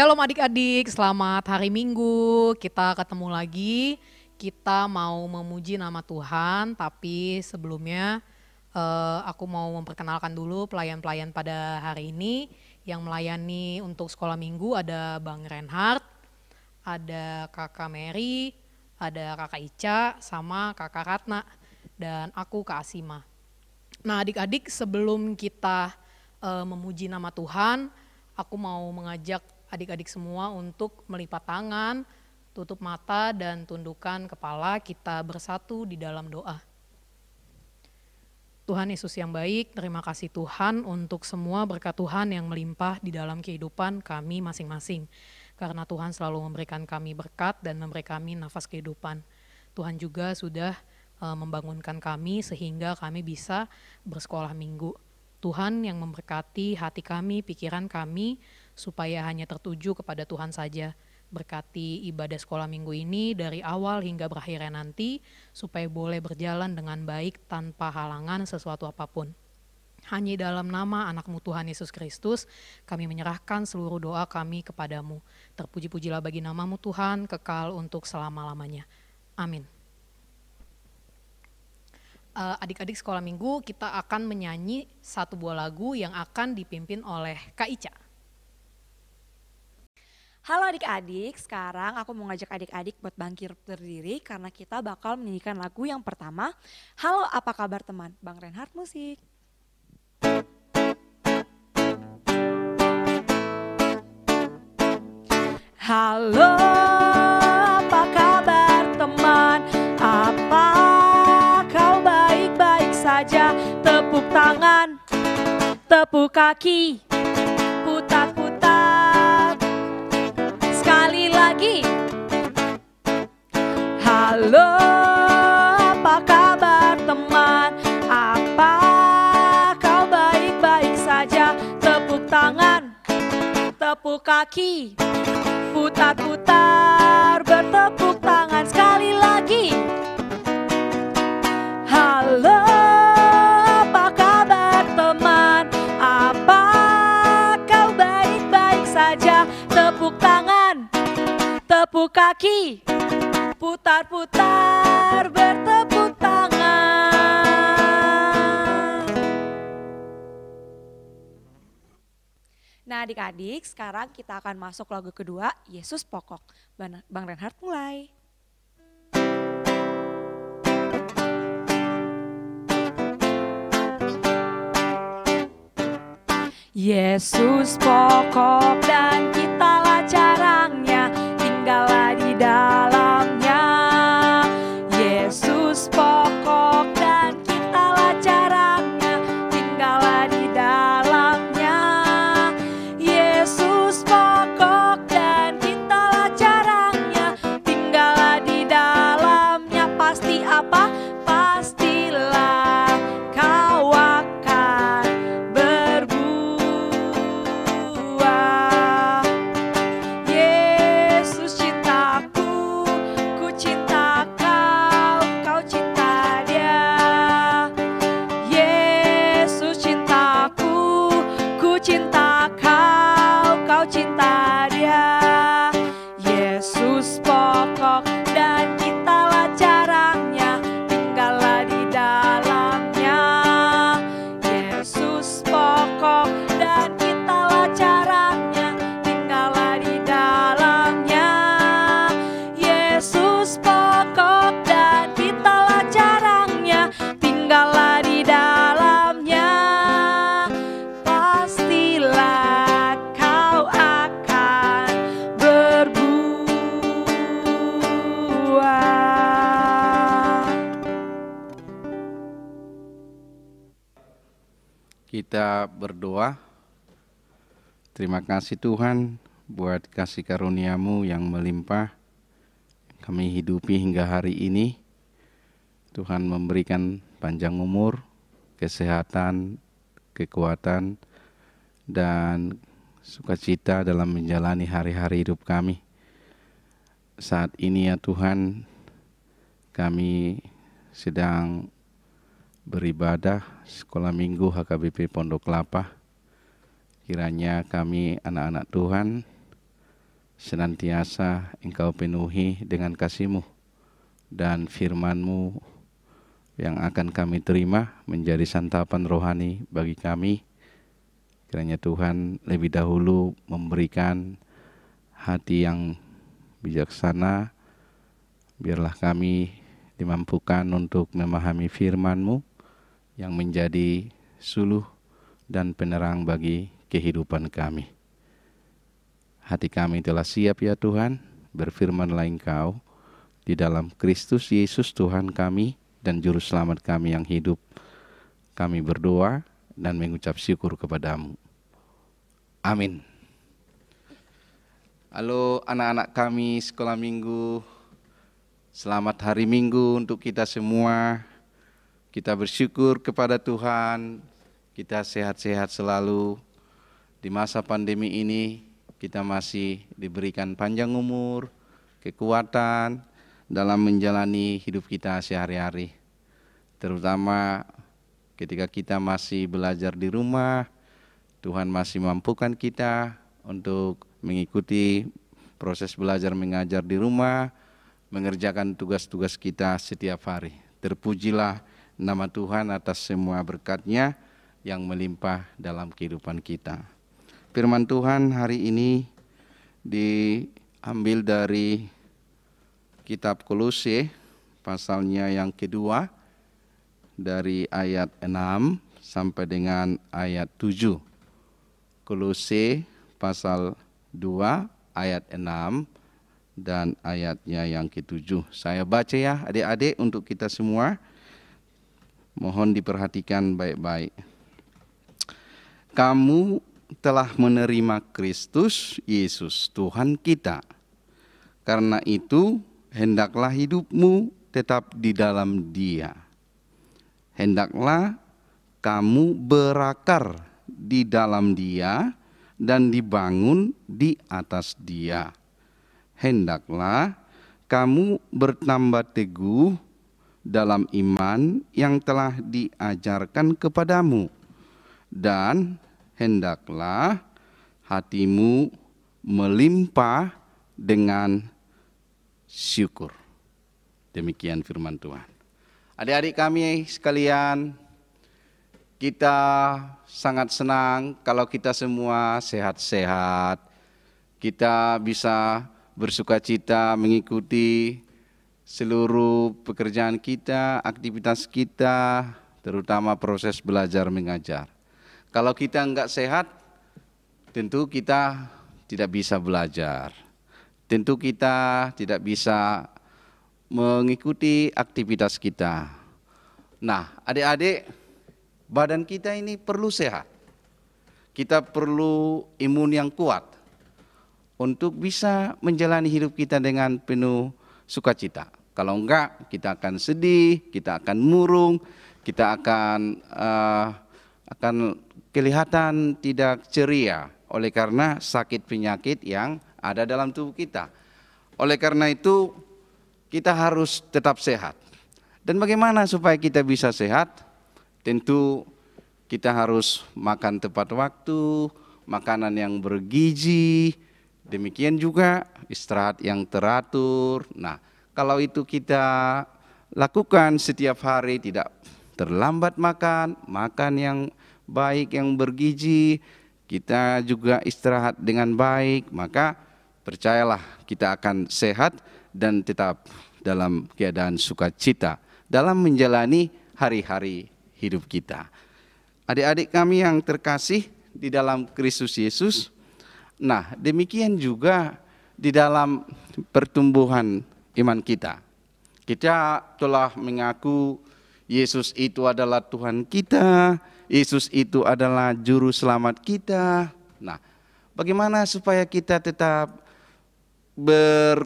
Shalom adik-adik, selamat hari Minggu. Kita ketemu lagi. Kita mau memuji nama Tuhan, tapi sebelumnya eh, aku mau memperkenalkan dulu pelayan-pelayan pada hari ini yang melayani untuk sekolah Minggu ada Bang Reinhardt, ada Kakak Mary, ada Kakak Ica sama Kakak Ratna dan aku Kak Asima. Nah, adik-adik sebelum kita uh, memuji nama Tuhan, aku mau mengajak adik-adik semua untuk melipat tangan, tutup mata dan tundukkan kepala, kita bersatu di dalam doa. Tuhan Yesus yang baik, terima kasih Tuhan untuk semua berkat Tuhan yang melimpah di dalam kehidupan kami masing-masing. Karena Tuhan selalu memberikan kami berkat dan memberi kami nafas kehidupan. Tuhan juga sudah eh, membangunkan kami sehingga kami bisa bersekolah minggu. Tuhan yang memberkati hati kami, pikiran kami, supaya hanya tertuju kepada Tuhan saja. Berkati ibadah sekolah minggu ini dari awal hingga berakhirnya nanti, supaya boleh berjalan dengan baik tanpa halangan sesuatu apapun. Hanya dalam nama anakmu Tuhan Yesus Kristus, kami menyerahkan seluruh doa kami kepadamu. Terpuji-pujilah bagi namamu Tuhan, kekal untuk selama-lamanya. Amin. Eh, adik-adik sekolah minggu, kita akan menyanyi satu buah lagu yang akan dipimpin oleh Kak Ica. Halo adik-adik, sekarang aku mau ngajak adik-adik buat bangkir berdiri karena kita bakal menyanyikan lagu yang pertama. Halo apa kabar teman? Bang Reinhardt Musik. Halo apa kabar teman? Apa kau baik-baik saja? Tepuk tangan, tepuk kaki. sekali lagi. Halo, apa kabar teman? Apa kau baik-baik saja? Tepuk tangan, tepuk kaki, putar-putar, bertepuk tangan sekali lagi. Halo. kaki, putar-putar bertepuk tangan. Nah adik-adik sekarang kita akan masuk lagu kedua Yesus Pokok. Bang Renhard mulai. Yesus pokok dan kita berdoa. Terima kasih Tuhan buat kasih karuniamu yang melimpah. Kami hidupi hingga hari ini. Tuhan memberikan panjang umur, kesehatan, kekuatan, dan sukacita dalam menjalani hari-hari hidup kami. Saat ini ya Tuhan, kami sedang beribadah sekolah minggu HKBP Pondok Kelapa. Kiranya kami anak-anak Tuhan senantiasa engkau penuhi dengan kasihMu dan FirmanMu yang akan kami terima menjadi santapan rohani bagi kami. Kiranya Tuhan lebih dahulu memberikan hati yang bijaksana, biarlah kami dimampukan untuk memahami firman-Mu, yang menjadi suluh dan penerang bagi kehidupan kami. Hati kami telah siap ya Tuhan, berfirmanlah Engkau di dalam Kristus Yesus Tuhan kami dan Juru Selamat kami yang hidup. Kami berdoa dan mengucap syukur kepadamu. Amin. Halo anak-anak kami sekolah minggu, selamat hari minggu untuk kita semua. Kita bersyukur kepada Tuhan, kita sehat-sehat selalu. Di masa pandemi ini, kita masih diberikan panjang umur, kekuatan dalam menjalani hidup kita sehari-hari. Terutama ketika kita masih belajar di rumah, Tuhan masih mampukan kita untuk mengikuti proses belajar mengajar di rumah, mengerjakan tugas-tugas kita setiap hari. Terpujilah nama Tuhan atas semua berkatnya yang melimpah dalam kehidupan kita. Firman Tuhan hari ini diambil dari kitab Kolose pasalnya yang kedua dari ayat 6 sampai dengan ayat 7. Kolose pasal 2 ayat 6 dan ayatnya yang ketujuh. Saya baca ya adik-adik untuk kita semua Mohon diperhatikan baik-baik. Kamu telah menerima Kristus Yesus, Tuhan kita. Karena itu, hendaklah hidupmu tetap di dalam Dia. Hendaklah kamu berakar di dalam Dia dan dibangun di atas Dia. Hendaklah kamu bertambah teguh dalam iman yang telah diajarkan kepadamu dan hendaklah hatimu melimpah dengan syukur. Demikian firman Tuhan. Adik-adik kami sekalian, kita sangat senang kalau kita semua sehat-sehat. Kita bisa bersuka cita mengikuti seluruh pekerjaan kita, aktivitas kita, terutama proses belajar mengajar. Kalau kita enggak sehat, tentu kita tidak bisa belajar. Tentu kita tidak bisa mengikuti aktivitas kita. Nah, adik-adik, badan kita ini perlu sehat. Kita perlu imun yang kuat untuk bisa menjalani hidup kita dengan penuh sukacita. Kalau enggak, kita akan sedih, kita akan murung, kita akan uh, akan kelihatan tidak ceria oleh karena sakit penyakit yang ada dalam tubuh kita. Oleh karena itu, kita harus tetap sehat. Dan bagaimana supaya kita bisa sehat? Tentu kita harus makan tepat waktu, makanan yang bergizi, demikian juga istirahat yang teratur. Nah, kalau itu kita lakukan setiap hari, tidak terlambat makan, makan yang baik, yang bergizi, kita juga istirahat dengan baik, maka percayalah kita akan sehat dan tetap dalam keadaan sukacita dalam menjalani hari-hari hidup kita. Adik-adik kami yang terkasih di dalam Kristus Yesus, nah demikian juga di dalam pertumbuhan iman kita. Kita telah mengaku Yesus itu adalah Tuhan kita, Yesus itu adalah juru selamat kita. Nah, bagaimana supaya kita tetap ber,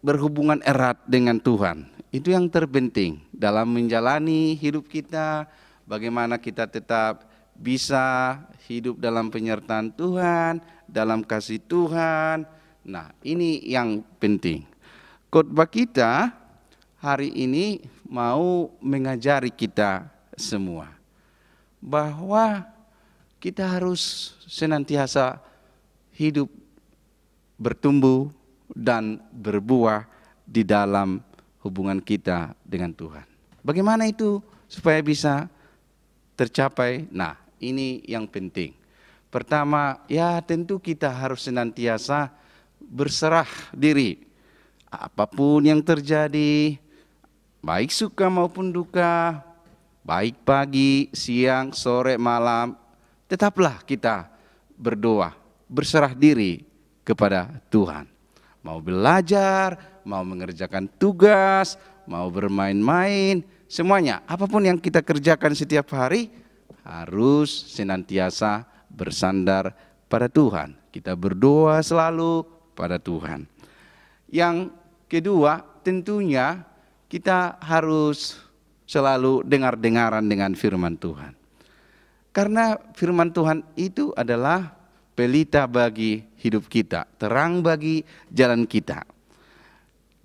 berhubungan erat dengan Tuhan? Itu yang terpenting dalam menjalani hidup kita, bagaimana kita tetap bisa hidup dalam penyertaan Tuhan, dalam kasih Tuhan. Nah, ini yang penting. Khotbah kita hari ini mau mengajari kita semua bahwa kita harus senantiasa hidup bertumbuh dan berbuah di dalam hubungan kita dengan Tuhan. Bagaimana itu supaya bisa tercapai? Nah, ini yang penting. Pertama, ya tentu kita harus senantiasa berserah diri apapun yang terjadi, baik suka maupun duka, baik pagi, siang, sore, malam, tetaplah kita berdoa, berserah diri kepada Tuhan. Mau belajar, mau mengerjakan tugas, mau bermain-main, semuanya, apapun yang kita kerjakan setiap hari harus senantiasa bersandar pada Tuhan. Kita berdoa selalu pada Tuhan. Yang Kedua, tentunya kita harus selalu dengar-dengaran dengan firman Tuhan. Karena firman Tuhan itu adalah pelita bagi hidup kita, terang bagi jalan kita.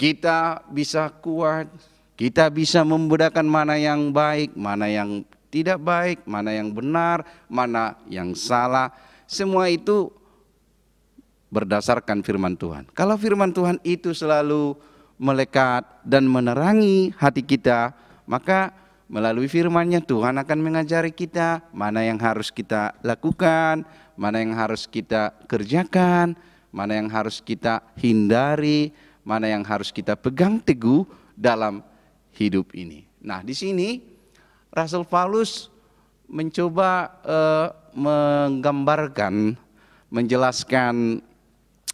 Kita bisa kuat, kita bisa membedakan mana yang baik, mana yang tidak baik, mana yang benar, mana yang salah. Semua itu berdasarkan firman Tuhan. Kalau firman Tuhan itu selalu melekat dan menerangi hati kita, maka melalui firmannya Tuhan akan mengajari kita mana yang harus kita lakukan, mana yang harus kita kerjakan, mana yang harus kita hindari, mana yang harus kita pegang teguh dalam hidup ini. Nah, di sini Rasul Paulus mencoba uh, menggambarkan, menjelaskan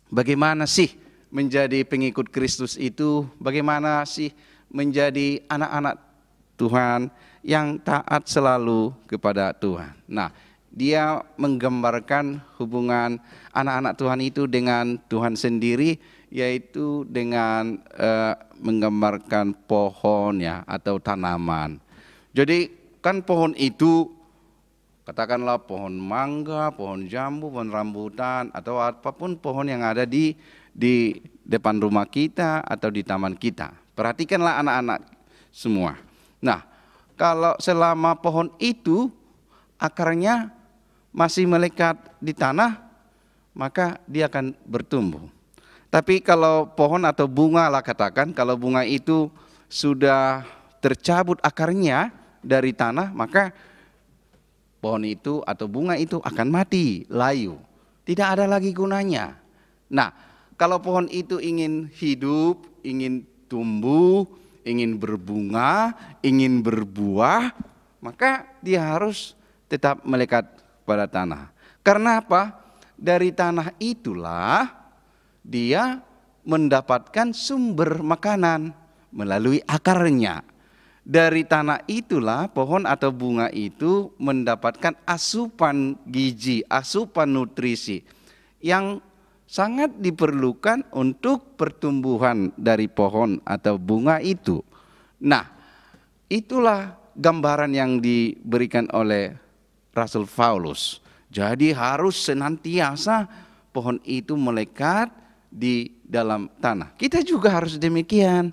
Bagaimana sih menjadi pengikut Kristus itu? Bagaimana sih menjadi anak-anak Tuhan yang taat selalu kepada Tuhan? Nah, dia menggambarkan hubungan anak-anak Tuhan itu dengan Tuhan sendiri yaitu dengan eh, menggambarkan pohon ya atau tanaman. Jadi kan pohon itu Katakanlah pohon mangga, pohon jambu, pohon rambutan, atau apapun pohon yang ada di di depan rumah kita atau di taman kita. Perhatikanlah anak-anak semua. Nah, kalau selama pohon itu akarnya masih melekat di tanah, maka dia akan bertumbuh. Tapi kalau pohon atau bunga lah katakan, kalau bunga itu sudah tercabut akarnya dari tanah, maka pohon itu atau bunga itu akan mati, layu. Tidak ada lagi gunanya. Nah, kalau pohon itu ingin hidup, ingin tumbuh, ingin berbunga, ingin berbuah, maka dia harus tetap melekat pada tanah. Karena apa? Dari tanah itulah dia mendapatkan sumber makanan melalui akarnya. Dari tanah itulah pohon atau bunga itu mendapatkan asupan gizi, asupan nutrisi yang sangat diperlukan untuk pertumbuhan dari pohon atau bunga itu. Nah, itulah gambaran yang diberikan oleh Rasul Paulus. Jadi harus senantiasa pohon itu melekat di dalam tanah. Kita juga harus demikian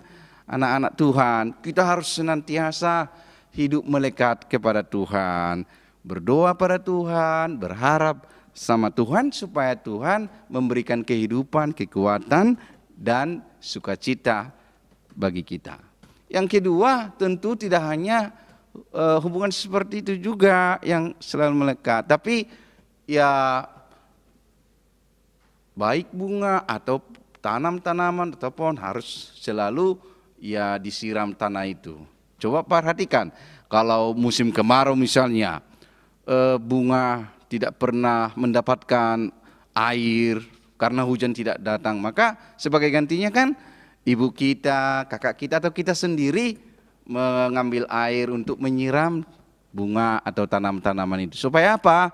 anak-anak Tuhan. Kita harus senantiasa hidup melekat kepada Tuhan, berdoa pada Tuhan, berharap sama Tuhan supaya Tuhan memberikan kehidupan, kekuatan dan sukacita bagi kita. Yang kedua, tentu tidak hanya eh, hubungan seperti itu juga yang selalu melekat, tapi ya baik bunga atau tanam-tanaman ataupun harus selalu ya disiram tanah itu. Coba perhatikan, kalau musim kemarau misalnya, eh, bunga tidak pernah mendapatkan air karena hujan tidak datang, maka sebagai gantinya kan ibu kita, kakak kita atau kita sendiri mengambil air untuk menyiram bunga atau tanam-tanaman itu. Supaya apa?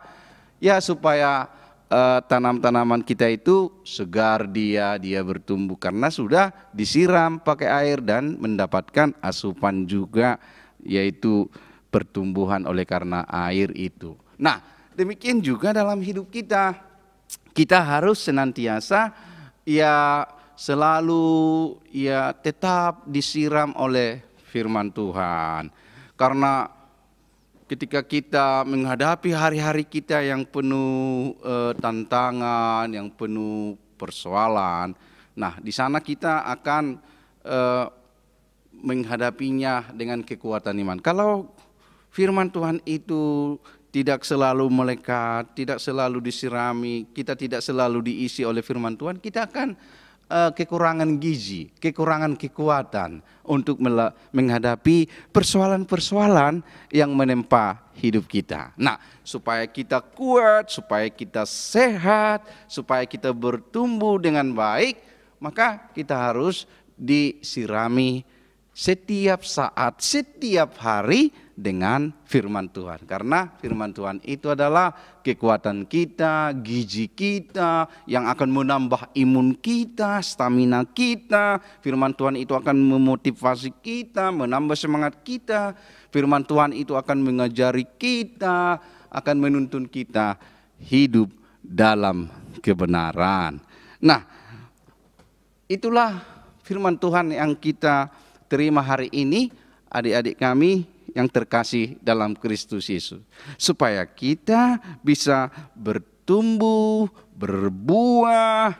Ya supaya uh, tanam-tanaman kita itu segar dia, dia bertumbuh karena sudah disiram pakai air dan mendapatkan asupan juga yaitu pertumbuhan oleh karena air itu. Nah, demikian juga dalam hidup kita. Kita harus senantiasa ya selalu ya tetap disiram oleh firman Tuhan. Karena ketika kita menghadapi hari-hari kita yang penuh eh, tantangan, yang penuh persoalan. Nah, di sana kita akan eh, menghadapinya dengan kekuatan iman. Kalau firman Tuhan itu tidak selalu melekat, tidak selalu disirami, kita tidak selalu diisi oleh firman Tuhan, kita akan Eh, kekurangan gizi, kekurangan kekuatan untuk menghadapi persoalan-persoalan yang menempa hidup kita. Nah, supaya kita kuat, supaya kita sehat, supaya kita bertumbuh dengan baik, maka kita harus disirami setiap saat, setiap hari dengan firman Tuhan. Karena firman Tuhan itu adalah kekuatan kita, gizi kita yang akan menambah imun kita, stamina kita. Firman Tuhan itu akan memotivasi kita, menambah semangat kita. Firman Tuhan itu akan mengajari kita, akan menuntun kita hidup dalam kebenaran. Nah, itulah firman Tuhan yang kita terima hari ini adik-adik kami yang terkasih dalam Kristus Yesus, supaya kita bisa bertumbuh, berbuah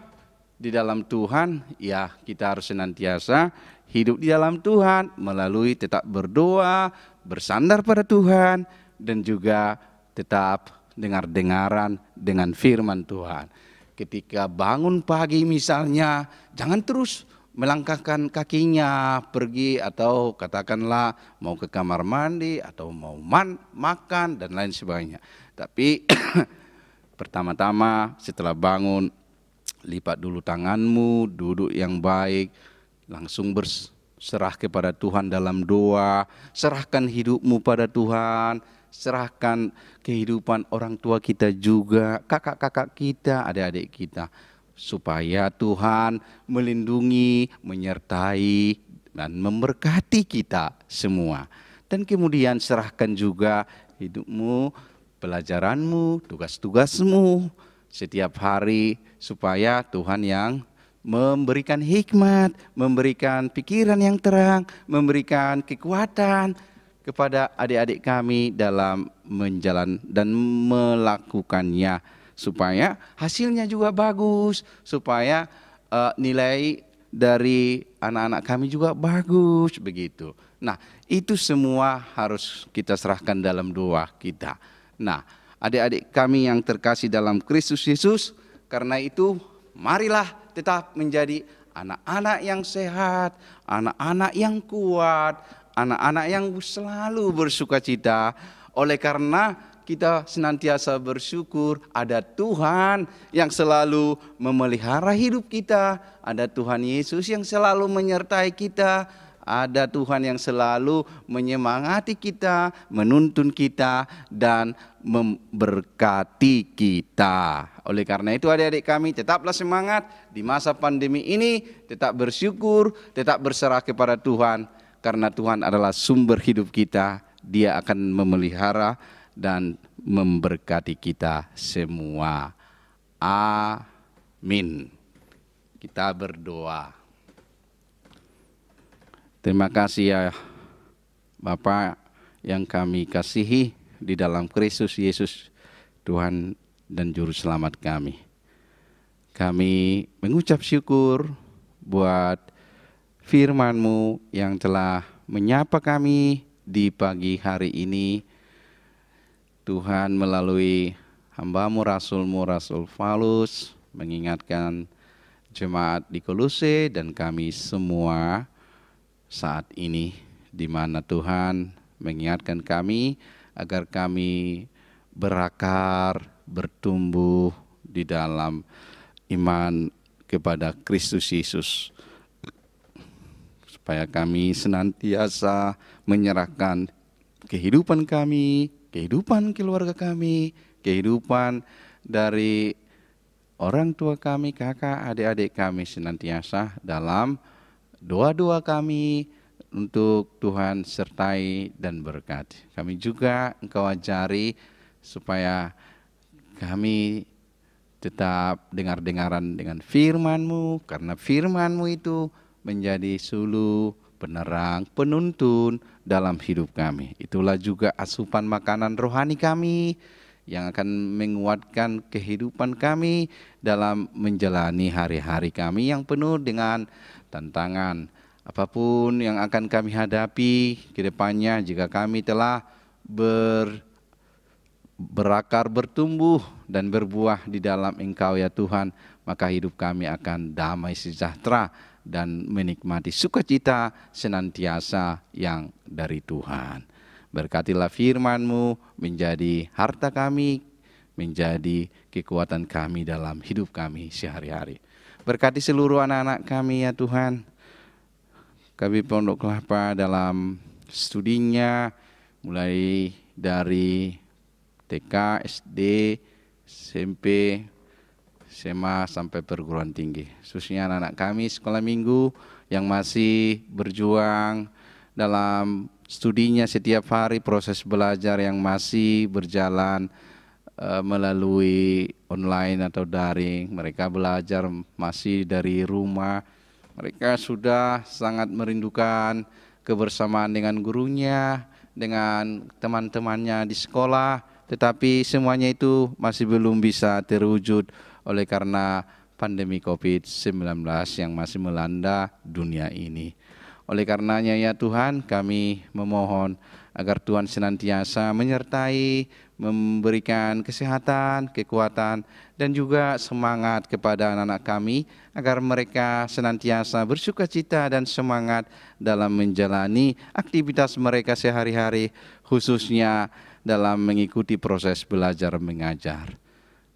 di dalam Tuhan. Ya, kita harus senantiasa hidup di dalam Tuhan melalui tetap berdoa, bersandar pada Tuhan, dan juga tetap dengar-dengaran dengan firman Tuhan. Ketika bangun pagi misalnya, jangan terus melangkahkan kakinya pergi atau katakanlah mau ke kamar mandi atau mau man, makan dan lain sebagainya. Tapi pertama-tama setelah bangun lipat dulu tanganmu, duduk yang baik, langsung berserah kepada Tuhan dalam doa, serahkan hidupmu pada Tuhan, serahkan kehidupan orang tua kita juga, kakak-kakak kita, adik-adik kita supaya Tuhan melindungi, menyertai, dan memberkati kita semua. Dan kemudian serahkan juga hidupmu, pelajaranmu, tugas-tugasmu setiap hari supaya Tuhan yang memberikan hikmat, memberikan pikiran yang terang, memberikan kekuatan kepada adik-adik kami dalam menjalan dan melakukannya supaya hasilnya juga bagus, supaya uh, nilai dari anak-anak kami juga bagus begitu. Nah, itu semua harus kita serahkan dalam doa kita. Nah, adik-adik kami yang terkasih dalam Kristus Yesus, karena itu marilah tetap menjadi anak-anak yang sehat, anak-anak yang kuat, anak-anak yang selalu bersuka cita. Oleh karena kita senantiasa bersyukur ada Tuhan yang selalu memelihara hidup kita, ada Tuhan Yesus yang selalu menyertai kita, ada Tuhan yang selalu menyemangati kita, menuntun kita dan memberkati kita. Oleh karena itu adik-adik kami tetaplah semangat di masa pandemi ini, tetap bersyukur, tetap berserah kepada Tuhan karena Tuhan adalah sumber hidup kita. Dia akan memelihara dan memberkati kita semua. Amin. Kita berdoa. Terima kasih ya Bapak yang kami kasihi di dalam Kristus Yesus Tuhan dan Juru Selamat kami. Kami mengucap syukur buat FirmanMu yang telah menyapa kami di pagi hari ini Tuhan melalui hambamu Rasulmu Rasul Paulus mengingatkan jemaat di Kolose dan kami semua saat ini di mana Tuhan mengingatkan kami agar kami berakar, bertumbuh di dalam iman kepada Kristus Yesus supaya kami senantiasa menyerahkan kehidupan kami, kehidupan keluarga kami, kehidupan dari orang tua kami, kakak, adik-adik kami senantiasa dalam doa-doa kami untuk Tuhan sertai dan berkat. Kami juga engkau ajari supaya kami tetap dengar-dengaran dengan firman-Mu, karena firman-Mu itu menjadi sulu, penerang, penuntun dalam hidup kami. Itulah juga asupan makanan rohani kami yang akan menguatkan kehidupan kami dalam menjalani hari-hari kami yang penuh dengan tantangan. Apapun yang akan kami hadapi ke depannya jika kami telah ber berakar bertumbuh dan berbuah di dalam Engkau ya Tuhan, maka hidup kami akan damai sejahtera dan menikmati sukacita senantiasa yang dari Tuhan. Berkatilah FirmanMu menjadi harta kami, menjadi kekuatan kami dalam hidup kami sehari-hari. Berkati seluruh anak-anak kami ya Tuhan. Kami Pondok Kelapa dalam studinya mulai dari TK, SD, SMP, SMA sampai perguruan tinggi. Khususnya anak-anak kami sekolah minggu yang masih berjuang dalam studinya setiap hari proses belajar yang masih berjalan eh, melalui online atau daring. Mereka belajar masih dari rumah. Mereka sudah sangat merindukan kebersamaan dengan gurunya, dengan teman-temannya di sekolah tetapi semuanya itu masih belum bisa terwujud oleh karena pandemi COVID-19 yang masih melanda dunia ini. Oleh karenanya ya Tuhan kami memohon agar Tuhan senantiasa menyertai, memberikan kesehatan, kekuatan, dan juga semangat kepada anak-anak kami agar mereka senantiasa bersuka cita dan semangat dalam menjalani aktivitas mereka sehari-hari khususnya dalam mengikuti proses belajar mengajar.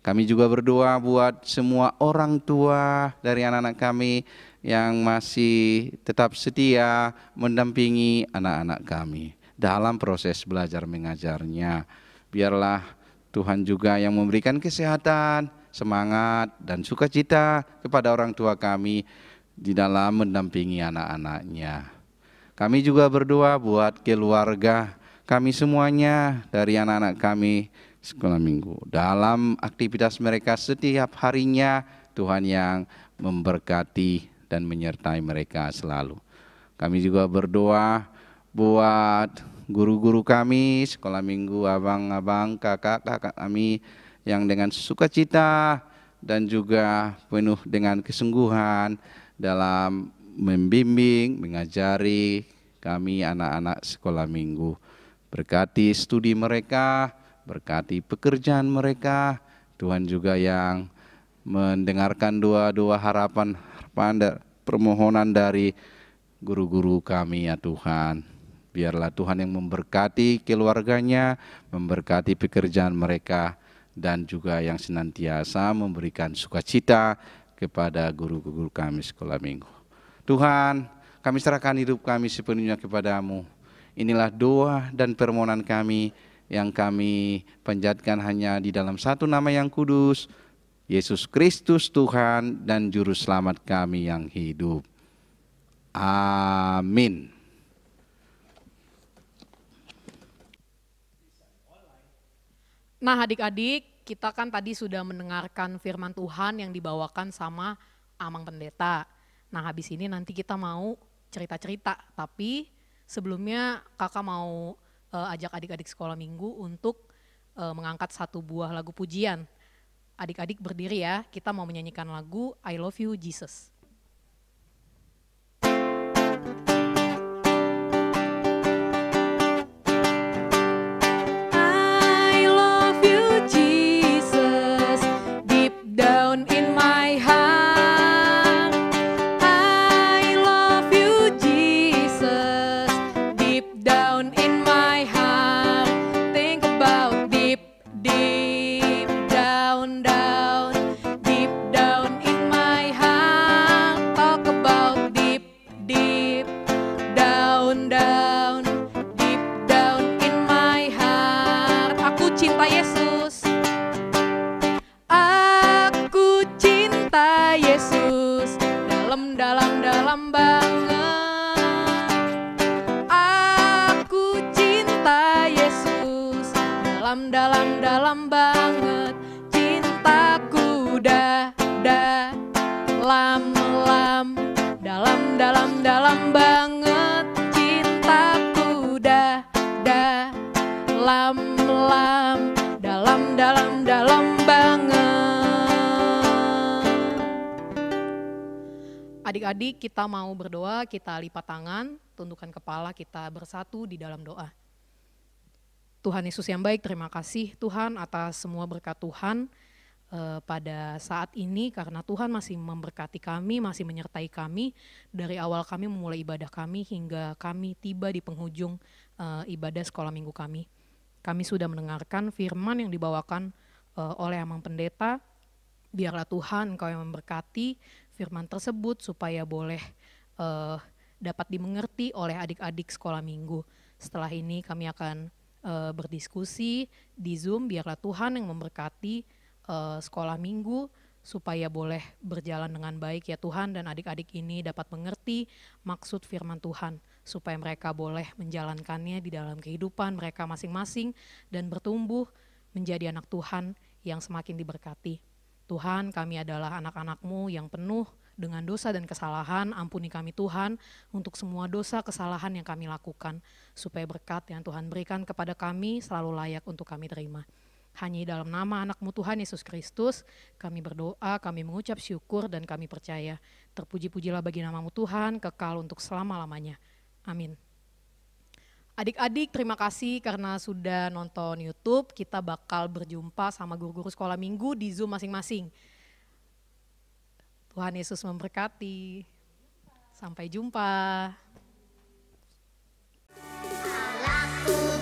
Kami juga berdoa buat semua orang tua dari anak-anak kami yang masih tetap setia mendampingi anak-anak kami dalam proses belajar mengajarnya. Biarlah Tuhan juga yang memberikan kesehatan, semangat, dan sukacita kepada orang tua kami di dalam mendampingi anak-anaknya. Kami juga berdoa buat keluarga kami semuanya dari anak-anak kami sekolah minggu. Dalam aktivitas mereka setiap harinya Tuhan yang memberkati dan menyertai mereka selalu. Kami juga berdoa buat guru-guru kami, sekolah minggu, abang-abang, kakak-kakak kami yang dengan sukacita dan juga penuh dengan kesungguhan dalam membimbing, mengajari kami anak-anak sekolah minggu. Berkati studi mereka, berkati pekerjaan mereka. Tuhan juga yang mendengarkan doa-doa harapan, harapan permohonan dari guru-guru kami ya Tuhan. Biarlah Tuhan yang memberkati keluarganya, memberkati pekerjaan mereka dan juga yang senantiasa memberikan sukacita kepada guru-guru kami sekolah minggu. Tuhan, kami serahkan hidup kami sepenuhnya kepadamu. Inilah doa dan permohonan kami yang kami panjatkan hanya di dalam satu nama yang kudus, Yesus Kristus Tuhan dan Juru Selamat kami yang hidup. Amin. Nah adik-adik, kita kan tadi sudah mendengarkan firman Tuhan yang dibawakan sama Amang Pendeta. Nah habis ini nanti kita mau cerita-cerita, tapi sebelumnya kakak mau uh, ajak adik-adik sekolah minggu untuk uh, mengangkat satu buah lagu pujian. Adik-adik berdiri ya, kita mau menyanyikan lagu I Love You Jesus. dalam dalam banget Aku cinta Yesus Dalam-dalam dalam banget Cintaku dah dah Lam lam Dalam-dalam dalam banget Adik-adik kita mau berdoa, kita lipat tangan, tundukkan kepala, kita bersatu di dalam doa. Tuhan Yesus yang baik, terima kasih Tuhan atas semua berkat Tuhan eh, pada saat ini karena Tuhan masih memberkati kami, masih menyertai kami dari awal kami memulai ibadah kami hingga kami tiba di penghujung eh, ibadah sekolah minggu kami. Kami sudah mendengarkan firman yang dibawakan eh, oleh Amang Pendeta, biarlah Tuhan Engkau yang memberkati firman tersebut supaya boleh uh, dapat dimengerti oleh adik-adik sekolah minggu. Setelah ini kami akan uh, berdiskusi di Zoom biarlah Tuhan yang memberkati uh, sekolah minggu supaya boleh berjalan dengan baik ya Tuhan dan adik-adik ini dapat mengerti maksud firman Tuhan supaya mereka boleh menjalankannya di dalam kehidupan mereka masing-masing dan bertumbuh menjadi anak Tuhan yang semakin diberkati. Tuhan kami adalah anak-anakmu yang penuh dengan dosa dan kesalahan, ampuni kami Tuhan untuk semua dosa kesalahan yang kami lakukan, supaya berkat yang Tuhan berikan kepada kami selalu layak untuk kami terima. Hanya dalam nama anakmu Tuhan Yesus Kristus, kami berdoa, kami mengucap syukur dan kami percaya. Terpuji-pujilah bagi namamu Tuhan, kekal untuk selama-lamanya. Amin. Adik-adik, terima kasih karena sudah nonton YouTube. Kita bakal berjumpa sama guru-guru sekolah minggu di Zoom masing-masing. Tuhan Yesus memberkati. Sampai jumpa.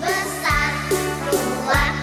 besar,